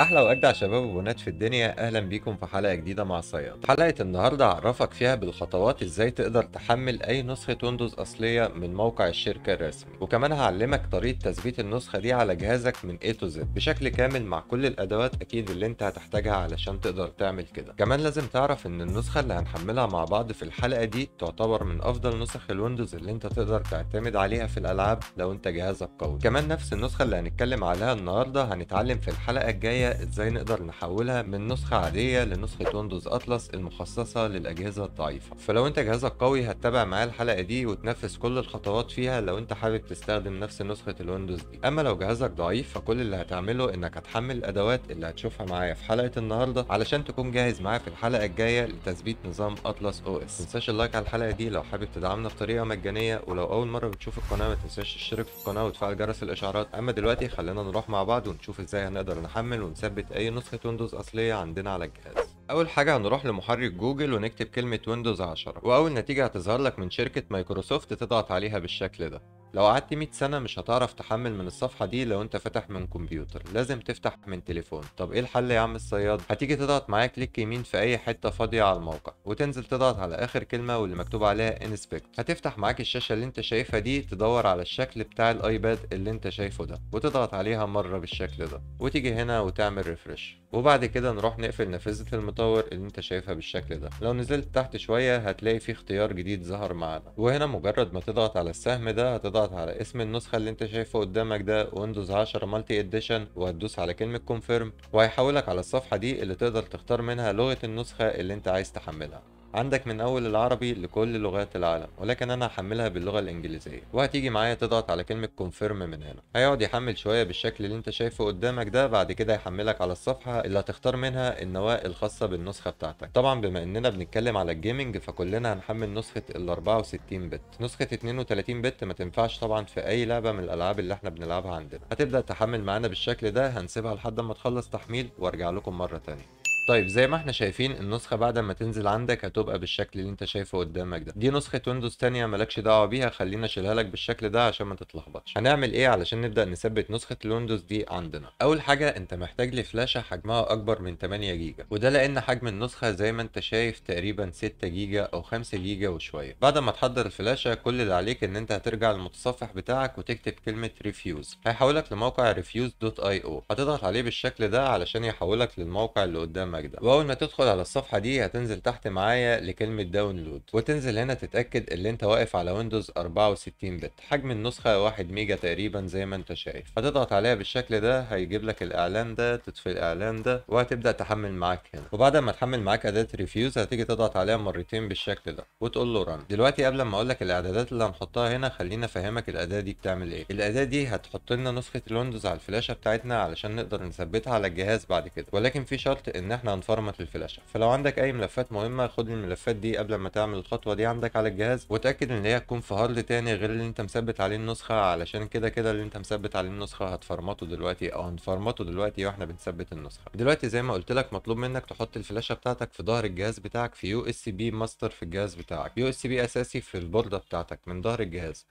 احلى واجدع شباب وبنات في الدنيا اهلا بيكم في حلقه جديده مع صياد حلقه النهارده هعرفك فيها بالخطوات ازاي تقدر تحمل اي نسخه ويندوز اصليه من موقع الشركه الرسمي وكمان هعلمك طريقه تثبيت النسخه دي على جهازك من A to Z بشكل كامل مع كل الادوات اكيد اللي انت هتحتاجها علشان تقدر تعمل كده كمان لازم تعرف ان النسخه اللي هنحملها مع بعض في الحلقه دي تعتبر من افضل نسخ الويندوز اللي انت تقدر تعتمد عليها في الالعاب لو انت جهازك قوي كمان نفس النسخه اللي هنتكلم عليها النهارده هنتعلم في الحلقه الجايه ازاي نقدر نحولها من نسخة عادية لنسخة ويندوز أطلس المخصصة للأجهزة الضعيفة فلو انت جهازك قوي هتتابع معايا الحلقة دي وتنفذ كل الخطوات فيها لو انت حابب تستخدم نفس نسخة الويندوز دي اما لو جهازك ضعيف فكل اللي هتعمله انك هتحمل الادوات اللي هتشوفها معايا في حلقة النهاردة علشان تكون جاهز معايا في الحلقة الجاية لتثبيت نظام أطلس او اس متنساش اللايك على الحلقة دي لو حابب تدعمنا بطريقة مجانية ولو أول مرة بتشوف القناة متنساش تشترك في القناة وتفعل جرس الإشعارات اما دلوقتي خلينا نروح مع بعض ونشوف ازاي هنقدر نحمل ونثبت اي نسخة ويندوز اصلية عندنا على الجهاز اول حاجة هنروح لمحرك جوجل ونكتب كلمة ويندوز 10 واول نتيجة هتظهر لك من شركة مايكروسوفت تضغط عليها بالشكل ده لو قعدت 100 سنة مش هتعرف تحمل من الصفحة دي لو انت فاتح من كمبيوتر لازم تفتح من تليفون طب ايه الحل يا عم الصياد هتيجي تضغط معاك كليك يمين في اي حتة فاضية على الموقع وتنزل تضغط على اخر كلمة واللي مكتوب عليها انسبكت هتفتح معاك الشاشة اللي انت شايفها دي تدور على الشكل بتاع الايباد اللي انت شايفه ده وتضغط عليها مرة بالشكل ده وتيجي هنا وتعمل ريفرش وبعد كده نروح نقفل نافذة المطور اللي انت شايفها بالشكل ده لو نزلت تحت شوية هتلاقي في اختيار جديد ظهر معانا وهنا مجرد ما تضغط على السهم ده هتضغط على اسم النسخة اللي انت شايفه قدامك ده ويندوز 10 مالتي اديشن وهتدوس على كلمة كونفيرم وهيحولك على الصفحة دي اللي تقدر تختار منها لغة النسخة اللي انت عايز تحملها عندك من اول العربي لكل لغات العالم ولكن انا هحملها باللغه الانجليزيه وهتيجي معايا تضغط على كلمه كونفيرم من هنا هيقعد يحمل شويه بالشكل اللي انت شايفه قدامك ده بعد كده هيحملك على الصفحه اللي هتختار منها النواه الخاصه بالنسخه بتاعتك طبعا بما اننا بنتكلم على الجيمنج فكلنا هنحمل نسخه ال 64 بت نسخه 32 بت ما تنفعش طبعا في اي لعبه من الالعاب اللي احنا بنلعبها عندنا هتبدا تحمل معانا بالشكل ده هنسيبها لحد ما تخلص تحميل وارجع لكم مره ثانيه طيب زي ما احنا شايفين النسخه بعد ما تنزل عندك هتبقى بالشكل اللي انت شايفه قدامك ده دي نسخه ويندوز ثانيه مالكش دعوه بيها خلينا اشيلها لك بالشكل ده عشان ما تتلخبطش هنعمل ايه علشان نبدا نثبت نسخه الويندوز دي عندنا اول حاجه انت محتاج لفلاشه حجمها اكبر من 8 جيجا وده لان حجم النسخه زي ما انت شايف تقريبا 6 جيجا او 5 جيجا وشويه بعد ما تحضر الفلاشه كل اللي عليك ان انت هترجع للمتصفح بتاعك وتكتب كلمه ريفيوز هيحولك لموقع ريفيوز دوت اي او هتضغط عليه بالشكل ده علشان يحولك للموقع اللي قدامك مهمه واول ما تدخل على الصفحه دي هتنزل تحت معايا لكلمه داونلود وتنزل هنا تتاكد ان انت واقف على ويندوز 64 بت حجم النسخه 1 ميجا تقريبا زي ما انت شايف هتضغط عليها بالشكل ده هيجيب لك الاعلان ده تطفي الاعلان ده وهتبدا تحمل معاك هنا وبعد ما تحمل معاك اداه ريفيوز هتيجي تضغط عليها مرتين بالشكل ده وتقول له رن دلوقتي قبل ما اقول لك الاعدادات اللي هنحطها هنا خلينا افهمك الاداه دي بتعمل ايه الاداه دي هتحط لنا نسخه الويندوز على الفلاشه بتاعتنا علشان نقدر نثبتها على الجهاز بعد كده ولكن في شرط ان احنا احنا هنفرمت الفلاشة فلو عندك اي ملفات مهمة خد الملفات دي قبل ما تعمل الخطوة دي عندك على الجهاز وتأكد ان هي تكون في هارد تاني غير اللي انت مثبت عليه النسخة علشان كده كده اللي انت مثبت عليه النسخة هتفرمته دلوقتي او هنفرمته دلوقتي واحنا بنثبت النسخة دلوقتي زي ما قلت لك مطلوب منك تحط الفلاشة بتاعتك في ظهر الجهاز بتاعك في يو اس بي ماستر في الجهاز بتاعك يو اس بي اساسي في البوردة بتاعتك من ظهر الجهاز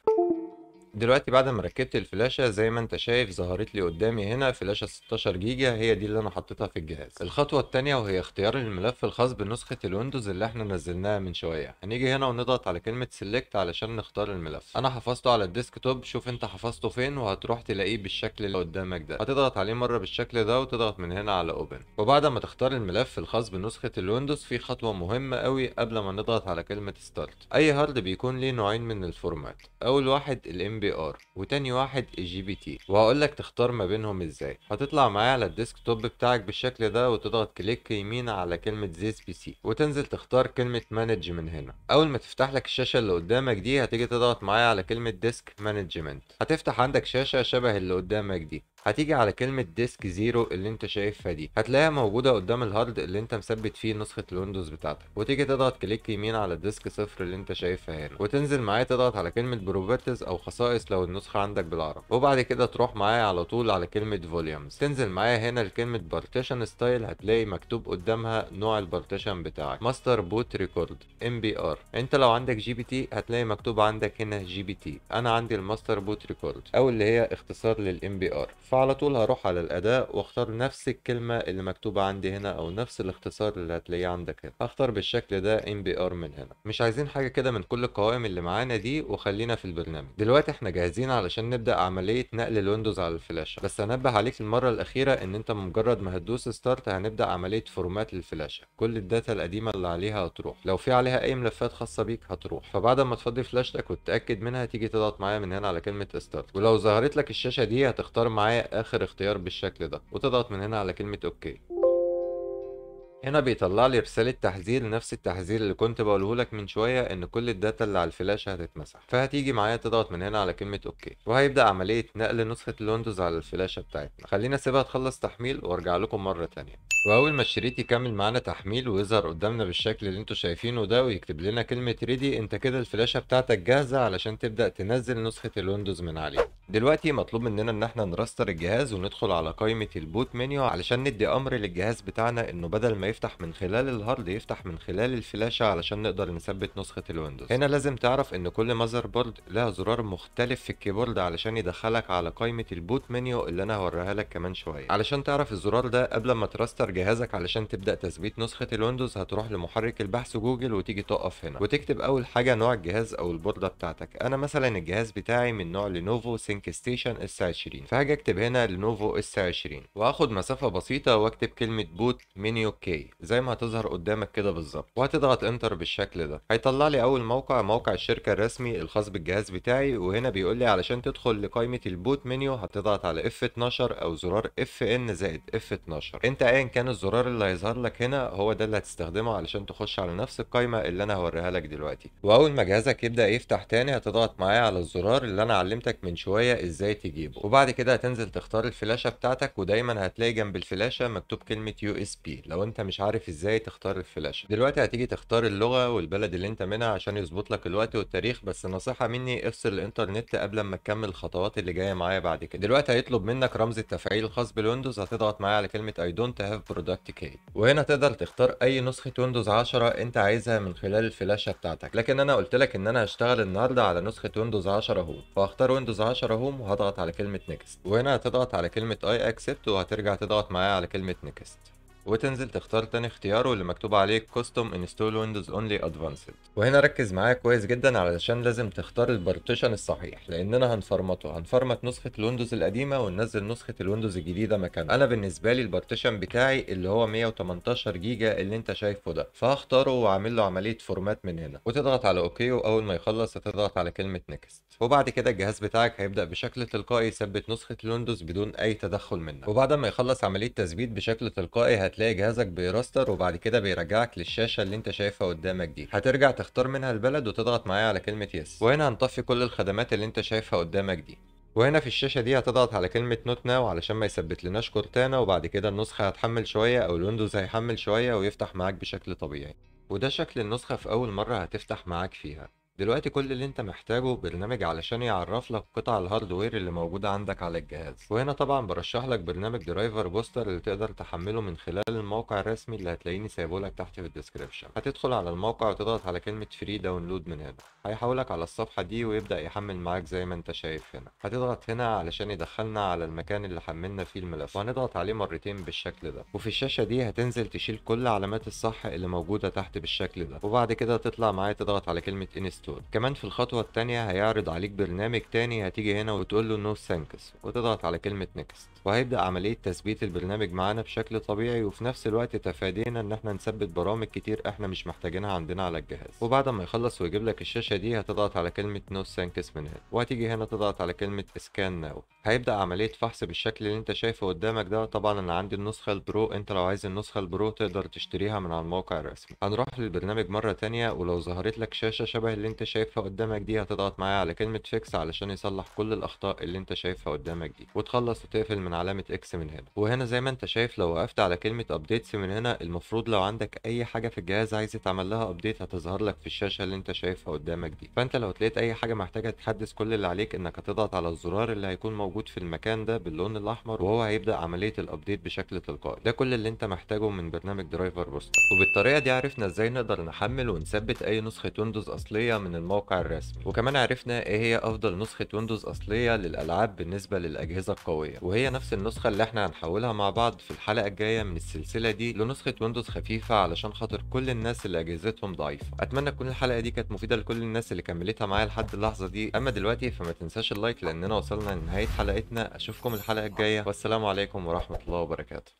دلوقتي بعد ما ركبت الفلاشة زي ما انت شايف ظهرت لي قدامي هنا فلاشة 16 جيجا هي دي اللي انا حطيتها في الجهاز الخطوة التانية وهي اختيار الملف الخاص بنسخة الويندوز اللي احنا نزلناها من شوية هنيجي هنا ونضغط على كلمة سيلكت علشان نختار الملف انا حفظته على الديسك توب شوف انت حفظته فين وهتروح تلاقيه بالشكل اللي قدامك ده هتضغط عليه مرة بالشكل ده وتضغط من هنا على اوبن وبعد ما تختار الملف الخاص بنسخة الويندوز في خطوة مهمة قوي قبل ما نضغط على كلمة ستارت اي هارد بيكون ليه نوعين من الفورمات اول واحد الام بي ار وتاني واحد الجي بي تي وهقول لك تختار ما بينهم ازاي هتطلع معايا على الديسك توب بتاعك بالشكل ده وتضغط كليك يمين على كلمه زيس بي سي وتنزل تختار كلمه مانج من هنا اول ما تفتح لك الشاشه اللي قدامك دي هتيجي تضغط معايا على كلمه ديسك مانجمنت هتفتح عندك شاشه شبه اللي قدامك دي هتيجي على كلمة ديسك زيرو اللي انت شايفها دي هتلاقيها موجودة قدام الهارد اللي انت مثبت فيه نسخة الويندوز بتاعتك وتيجي تضغط كليك يمين على الديسك صفر اللي انت شايفها هنا وتنزل معايا تضغط على كلمة بروبرتيز او خصائص لو النسخة عندك بالعربي وبعد كده تروح معايا على طول على كلمة فوليومز تنزل معايا هنا لكلمة بارتيشن ستايل هتلاقي مكتوب قدامها نوع البارتيشن بتاعك ماستر بوت ريكورد ام بي ار انت لو عندك جي بي تي هتلاقي مكتوب عندك هنا جي بي تي انا عندي الماستر بوت ريكورد او اللي هي اختصار للام بي ار فعلى طول هروح على الأداء واختار نفس الكلمة اللي مكتوبة عندي هنا أو نفس الاختصار اللي هتلاقيه عندك هنا هختار بالشكل ده ار من هنا مش عايزين حاجة كده من كل القوائم اللي معانا دي وخلينا في البرنامج دلوقتي احنا جاهزين علشان نبدأ عملية نقل الويندوز على الفلاشة بس هنبه عليك المرة الأخيرة إن أنت مجرد ما هتدوس ستارت هنبدأ عملية فورمات للفلاشة كل الداتا القديمة اللي عليها هتروح لو في عليها أي ملفات خاصة بيك هتروح فبعد ما تفضي فلاشتك وتتأكد منها تيجي تضغط معايا من هنا على كلمة ستارت ولو ظهرت لك الشاشة دي هتختار معايا اخر اختيار بالشكل ده وتضغط من هنا على كلمة اوكي هنا بيطلع لي رسالة تحذير نفس التحذير اللي كنت بقوله لك من شوية ان كل الداتا اللي على الفلاشة هتتمسح فهتيجي معايا تضغط من هنا على كلمة اوكي وهيبدأ عملية نقل نسخة الويندوز على الفلاشة بتاعتنا خلينا اسيبها تخلص تحميل وارجع لكم مرة تانية واول ما الشريط يكمل معانا تحميل ويظهر قدامنا بالشكل اللي انتوا شايفينه ده ويكتب لنا كلمة ريدي انت كده الفلاشة بتاعتك جاهزة علشان تبدأ تنزل نسخة الويندوز من عليها دلوقتي مطلوب مننا ان احنا نرستر الجهاز وندخل على قائمة البوت منيو علشان ندي امر للجهاز بتاعنا انه بدل ما يفتح من خلال الهارد يفتح من خلال الفلاشة علشان نقدر نثبت نسخة الويندوز هنا لازم تعرف ان كل ماذر بورد لها زرار مختلف في الكيبورد علشان يدخلك على قائمة البوت منيو اللي انا هوريها لك كمان شوية علشان تعرف الزرار ده قبل ما ترستر جهازك علشان تبدأ تثبيت نسخة الويندوز هتروح لمحرك البحث جوجل وتيجي تقف هنا وتكتب اول حاجة نوع الجهاز او البوردة بتاعتك انا مثلا الجهاز بتاعي من نوع لينوفو سينك لينك ستيشن اس 20 فهاجي اكتب هنا لينوفو اس 20 واخد مسافه بسيطه واكتب كلمه بوت منيو كي زي ما هتظهر قدامك كده بالظبط وهتضغط انتر بالشكل ده هيطلع لي اول موقع موقع الشركه الرسمي الخاص بالجهاز بتاعي وهنا بيقول لي علشان تدخل لقائمه البوت منيو هتضغط علي اف F12 او زرار اف ان زايد اف F12 انت ايا كان الزرار اللي هيظهر لك هنا هو ده اللي هتستخدمه علشان تخش على نفس القائمه اللي انا هوريها لك دلوقتي واول ما جهازك يبدا يفتح تاني هتضغط معايا على الزرار اللي انا علمتك من شويه البدايه ازاي تجيب وبعد كده هتنزل تختار الفلاشه بتاعتك ودايما هتلاقي جنب الفلاشه مكتوب كلمه يو اس بي لو انت مش عارف ازاي تختار الفلاشه دلوقتي هتيجي تختار اللغه والبلد اللي انت منها عشان يظبط لك الوقت والتاريخ بس نصيحه مني افصل الانترنت قبل ما تكمل الخطوات اللي جايه معايا بعد كده دلوقتي هيطلب منك رمز التفعيل الخاص بالويندوز هتضغط معايا على كلمه اي دونت هاف برودكت كي وهنا تقدر تختار اي نسخه ويندوز 10 انت عايزها من خلال الفلاشه بتاعتك لكن انا قلت لك ان انا هشتغل النهارده على نسخه ويندوز 10 اهو فاختار ويندوز 10 معاهم وهضغط على كلمة نيكست وهنا هتضغط على كلمة I accept وهترجع تضغط معايا على كلمة نيكست وتنزل تختار تاني اختيار واللي مكتوب عليه كوستوم انستول ويندوز اونلي ادفانسد وهنا ركز معايا كويس جدا علشان لازم تختار البارتيشن الصحيح لاننا هنفرمته هنفرمت نسخه الويندوز القديمه وننزل نسخه الويندوز الجديده مكانها انا بالنسبه لي البارتيشن بتاعي اللي هو 118 جيجا اللي انت شايفه ده فهختاره واعمل له عمليه فورمات من هنا وتضغط على اوكي واول ما يخلص هتضغط على كلمه نيكست وبعد كده الجهاز بتاعك هيبدا بشكل تلقائي يثبت نسخه الويندوز بدون اي تدخل منك وبعد ما يخلص عمليه تثبيت بشكل تلقائي هتلاقي هتلاقي جهازك بيراستر وبعد كده بيرجعك للشاشه اللي انت شايفها قدامك دي هترجع تختار منها البلد وتضغط معايا على كلمه يس وهنا هنطفي كل الخدمات اللي انت شايفها قدامك دي وهنا في الشاشة دي هتضغط على كلمة نوت ناو علشان ما يثبت لناش كورتانا وبعد كده النسخة هتحمل شوية أو الويندوز هيحمل شوية ويفتح معاك بشكل طبيعي وده شكل النسخة في أول مرة هتفتح معاك فيها دلوقتي كل اللي انت محتاجه برنامج علشان يعرف لك قطع الهاردوير اللي موجودة عندك على الجهاز وهنا طبعا برشح لك برنامج درايفر بوستر اللي تقدر تحمله من خلال الموقع الرسمي اللي هتلاقيني سايبه لك تحت في الديسكريبشن هتدخل على الموقع وتضغط على كلمة فري داونلود من هنا هيحولك على الصفحة دي ويبدأ يحمل معاك زي ما انت شايف هنا هتضغط هنا علشان يدخلنا على المكان اللي حملنا فيه الملف وهنضغط عليه مرتين بالشكل ده وفي الشاشة دي هتنزل تشيل كل علامات الصح اللي موجودة تحت بالشكل ده وبعد كده تطلع معايا تضغط على كلمة انستول الدكتور كمان في الخطوة التانية هيعرض عليك برنامج تاني هتيجي هنا وتقول له نو no thanks وتضغط على كلمة نيكست وهيبدأ عملية تثبيت البرنامج معانا بشكل طبيعي وفي نفس الوقت تفادينا ان احنا نثبت برامج كتير احنا مش محتاجينها عندنا على الجهاز وبعد ما يخلص ويجيب لك الشاشة دي هتضغط على كلمة نو سانكس من هنا وهتيجي هنا تضغط على كلمة اسكان ناو هيبدأ عملية فحص بالشكل اللي انت شايفه قدامك ده طبعا انا عندي النسخة البرو انت لو عايز النسخة البرو تقدر تشتريها من على الموقع الرسمي هنروح للبرنامج مرة تانية ولو ظهرت لك شاشة شبه اللي انت شايفها قدامك دي هتضغط معايا على كلمة فيكس علشان يصلح كل الاخطاء اللي انت شايفها قدامك دي وتخلص وتقفل من علامة اكس من هنا وهنا زي ما انت شايف لو وقفت على كلمة ابديتس من هنا المفروض لو عندك اي حاجة في الجهاز عايز يتعمل لها ابديت هتظهر لك في الشاشة اللي انت شايفها قدامك دي فانت لو تلاقيت اي حاجة محتاجة تحدث كل اللي عليك انك هتضغط على الزرار اللي هيكون موجود في المكان ده باللون الاحمر وهو هيبدأ عملية الابديت بشكل تلقائي ده كل اللي انت محتاجه من برنامج درايفر بوستر وبالطريقة دي عرفنا ازاي نقدر نحمل ونثبت اي نسخة ويندوز اصلية من الموقع الرسمي وكمان عرفنا ايه هي افضل نسخة ويندوز اصلية للالعاب بالنسبة للاجهزة القوية وهي نفس النسخة اللي احنا هنحولها مع بعض في الحلقة الجاية من السلسلة دي لنسخة ويندوز خفيفة علشان خاطر كل الناس اللي اجهزتهم ضعيفة اتمنى تكون الحلقة دي كانت مفيدة لكل الناس اللي كملتها معايا لحد اللحظة دي اما دلوقتي فما تنساش اللايك لاننا وصلنا لنهاية حلقتنا اشوفكم الحلقة الجاية والسلام عليكم ورحمة الله وبركاته